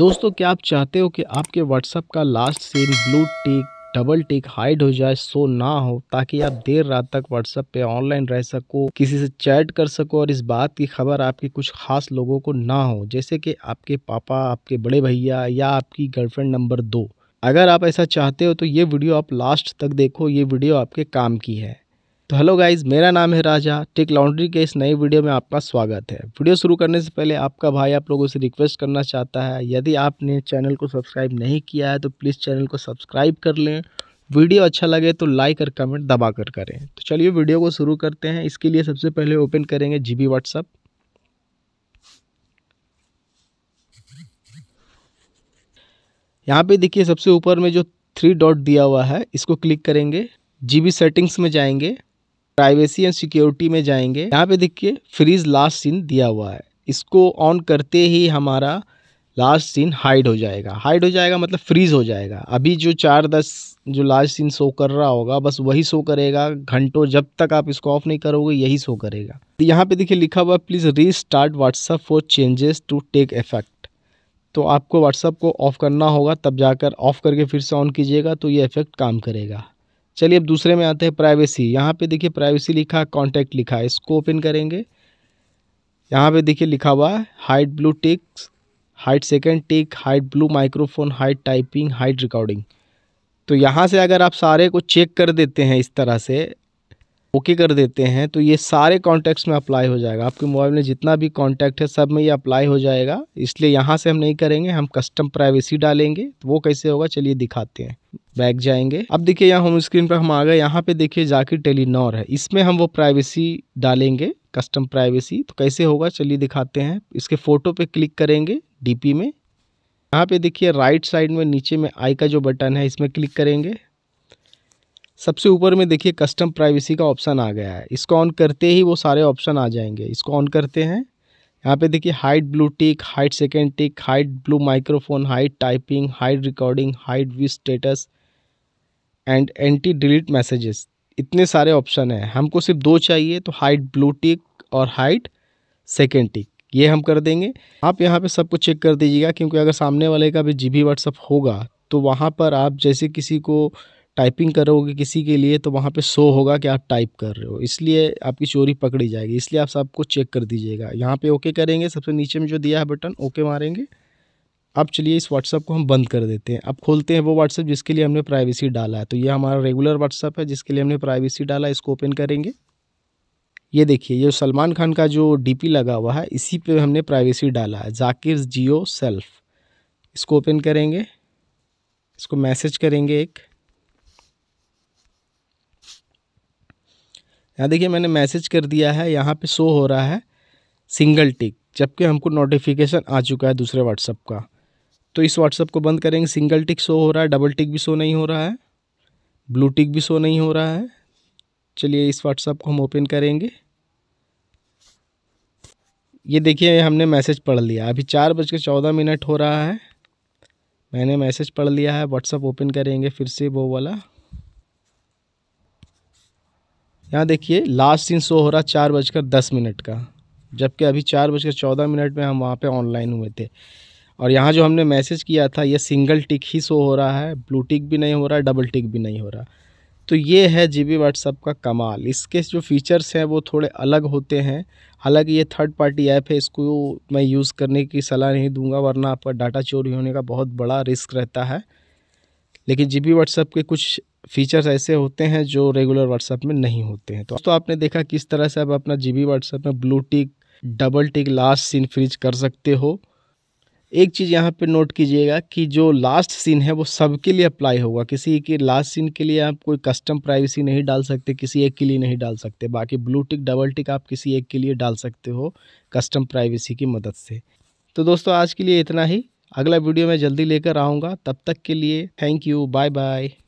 दोस्तों क्या आप चाहते हो कि आपके व्हाट्सअप का last seen blue tick double tick hide हो जाए सो ना हो ताकि आप देर रात तक व्हाट्सअप पे ऑनलाइन रह सको किसी से चैट कर सको और इस बात की खबर आपके कुछ खास लोगों को ना हो जैसे कि आपके पापा आपके बड़े भैया या आपकी गर्लफ्रेंड नंबर दो अगर आप ऐसा चाहते हो तो ये वीडियो आप लास्ट तक देखो ये वीडियो आपके काम की है तो हेलो गाइज मेरा नाम है राजा टेक लॉन्ड्री के इस नए वीडियो में आपका स्वागत है वीडियो शुरू करने से पहले आपका भाई आप लोगों से रिक्वेस्ट करना चाहता है यदि आपने चैनल को सब्सक्राइब नहीं किया है तो प्लीज़ चैनल को सब्सक्राइब कर लें वीडियो अच्छा लगे तो लाइक और कमेंट दबा कर करें तो चलिए वीडियो को शुरू करते हैं इसके लिए सबसे पहले ओपन करेंगे जी बी व्हाट्सअप यहाँ पे देखिए सबसे ऊपर में जो थ्री डॉट दिया हुआ है इसको क्लिक करेंगे जीबी सेटिंग्स में जाएंगे प्राइवेसी एंड सिक्योरिटी में जाएंगे यहाँ पे देखिए फ्रीज लास्ट सीन दिया हुआ है इसको ऑन करते ही हमारा लास्ट सीन हाइड हो जाएगा हाइड हो जाएगा मतलब फ्रीज हो जाएगा अभी जो चार दस जो लास्ट सीन शो कर रहा होगा बस वही शो करेगा घंटों जब तक आप इसको ऑफ नहीं करोगे यही शो करेगा यहाँ पे देखिए लिखा हुआ please restart WhatsApp for changes to take effect तो आपको व्हाट्सअप को ऑफ करना होगा तब जाकर ऑफ करके फिर से ऑन कीजिएगा तो ये इफेक्ट काम करेगा चलिए अब दूसरे में आते हैं प्राइवेसी यहाँ पे देखिए प्राइवेसी लिखा कॉन्टैक्ट लिखा है इसको ओपन करेंगे यहाँ पे देखिए लिखा हुआ है hide blue ticks hide second tick hide blue microphone hide typing hide recording तो यहाँ से अगर आप सारे को चेक कर देते हैं इस तरह से ओके कर देते हैं तो ये सारे कॉन्टैक्ट्स में अप्लाई हो जाएगा आपके मोबाइल में जितना भी कॉन्टैक्ट है सब में ये अप्लाई हो जाएगा इसलिए यहाँ से हम नहीं करेंगे हम कस्टम प्राइवेसी डालेंगे तो वो कैसे होगा चलिए दिखाते हैं बैक जाएंगे अब देखिए यहाँ होम स्क्रीन पर हम आ गए यहाँ पे देखिए जाके टेलीनॉर है इसमें हम वो प्राइवेसी डालेंगे कस्टम प्राइवेसी तो कैसे होगा चलिए दिखाते हैं इसके फोटो पे क्लिक करेंगे डीपी में यहाँ पे देखिए राइट साइड में नीचे में आई का जो बटन है इसमें क्लिक करेंगे सबसे ऊपर में देखिए कस्टम प्राइवेसी का ऑप्शन आ गया है इसको ऑन करते ही वो सारे ऑप्शन आ जाएंगे इसको ऑन करते हैं यहाँ पे देखिए hide blue tick hide second tick hide blue microphone hide typing hide recording hide with status and anti delete messages इतने सारे ऑप्शन हैं हमको सिर्फ दो चाहिए तो हाइट ब्लू टिक और हाइट सेकेंड टिक ये हम कर देंगे आप यहाँ पे सबको चेक कर दीजिएगा क्योंकि अगर सामने वाले का भी जी बी व्हाट्सअप होगा तो वहाँ पर आप जैसे किसी को टाइपिंग करोगे किसी के लिए तो वहाँ पे शो होगा कि आप टाइप कर रहे हो इसलिए आपकी चोरी पकड़ी जाएगी इसलिए आप सबको चेक कर दीजिएगा यहाँ पे ओके करेंगे सबसे नीचे में जो दिया है बटन ओके मारेंगे अब चलिए इस व्हाट्सअप को हम बंद कर देते हैं अब खोलते हैं वो व्हाट्सअप जिसके लिए हमने प्राइवेसी डाला है तो ये हमारा रेगुलर व्हाट्सअप है जिसके लिए हमने प्राइवेसी डाला इसको ओपन करेंगे ये देखिए ये सलमान खान का जो डीपी लगा हुआ है इसी पे हमने प्राइवेसी डाला है जाकिर जियो सेल्फ इसको ओपन करेंगे इसको मैसेज करेंगे एक यहाँ देखिए मैंने मैसेज कर दिया है यहाँ पे शो हो रहा है सिंगल टिक जबकि हमको नोटिफिकेशन आ चुका है दूसरे व्हाट्सअप का तो इस व्हाट्सअप को बंद करेंगे सिंगल टिक शो हो रहा है डबल टिक भी शो नहीं हो रहा है ब्लू टिक भी शो नहीं हो रहा है चलिए इस व्हाट्सअप को हम ओपन करेंगे ये देखिए हमने मैसेज पढ़ लिया अभी चार बज के चौदह मिनट हो रहा है मैंने मैसेज पढ़ लिया है व्हाट्सअप ओपन करेंगे फिर से वो वाला यहाँ देखिए लास्ट सीन शो हो रहा चार बजकर दस मिनट का जबकि अभी चार बजकर चौदह मिनट में हम वहाँ पे ऑनलाइन हुए थे और यहाँ जो हमने मैसेज किया था ये सिंगल टिक ही शो हो रहा है ब्लू टिक भी नहीं हो रहा डबल टिक भी नहीं हो रहा तो ये है जी बी व्हाट्सअप का कमाल इसके जो फीचर्स हैं वो थोड़े अलग होते हैं हालांकि ये थर्ड पार्टी ऐप है इसको मैं यूज़ करने की सलाह नहीं दूंगा वरना आपका डाटा चोरी होने का बहुत बड़ा रिस्क रहता है लेकिन जी बी व्हाट्सअप के कुछ फीचर्स ऐसे होते हैं जो रेगुलर व्हाट्सअप में नहीं होते हैं तो, दोस्तों आपने देखा किस तरह से आप अपना जी बी व्हाट्सअप में blue tick double tick last seen freeze कर सकते हो एक चीज़ यहाँ पे नोट कीजिएगा कि जो लास्ट सीन है वो सबके लिए अप्लाई होगा किसी के लास्ट सीन के लिए आप कोई कस्टम प्राइवेसी नहीं डाल सकते किसी एक के लिए नहीं डाल सकते बाकी ब्लू टिक डबल टिक आप किसी एक के लिए डाल सकते हो कस्टम प्राइवेसी की मदद से तो दोस्तों आज के लिए इतना ही अगला वीडियो मैं जल्दी लेकर आऊँगा तब तक के लिए थैंक यू बाय बाय